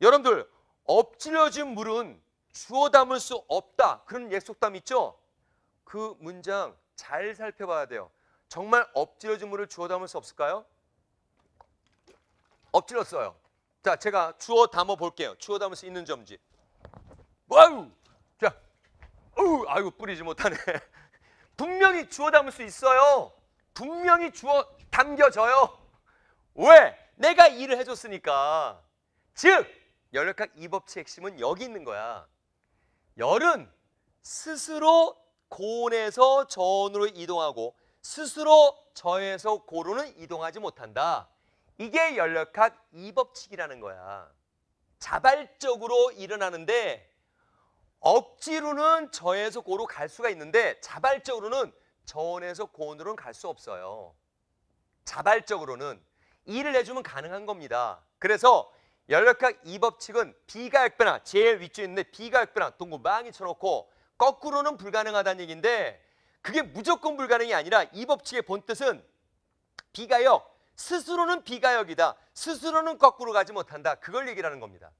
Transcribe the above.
여러분들 엎질러진 물은 주워 담을 수 없다. 그런 약속담 있죠? 그 문장 잘 살펴봐야 돼요. 정말 엎질러진 물을 주워 담을 수 없을까요? 엎질렀어요. 자, 제가 주워 담아 볼게요. 주워 담을 수 있는 점지. 와우! 자, 어우, 아고 뿌리지 못하네. 분명히 주워 담을 수 있어요. 분명히 주워 담겨져요. 왜? 내가 일을 해줬으니까. 즉, 열역학 이법칙의 핵심은 여기 있는 거야. 열은 스스로 고온에서 전으로 이동하고 스스로 저에서 고로는 이동하지 못한다. 이게 열역학 이법칙이라는 거야. 자발적으로 일어나는데 억지로는 저에서 고로 갈 수가 있는데 자발적으로는 저온에서 고온으로는 갈 수 없어요. 자발적으로는 일을 해주면 가능한 겁니다. 그래서 연력학 이법칙은 비가역변화, 제일 위쪽에 있는데 비가역변화, 동구망이 쳐놓고 거꾸로는 불가능하다는 얘기인데 그게 무조건 불가능이 아니라 이 법칙의 본뜻은 비가역, 스스로는 비가역이다. 스스로는 거꾸로 가지 못한다. 그걸 얘기하는 겁니다.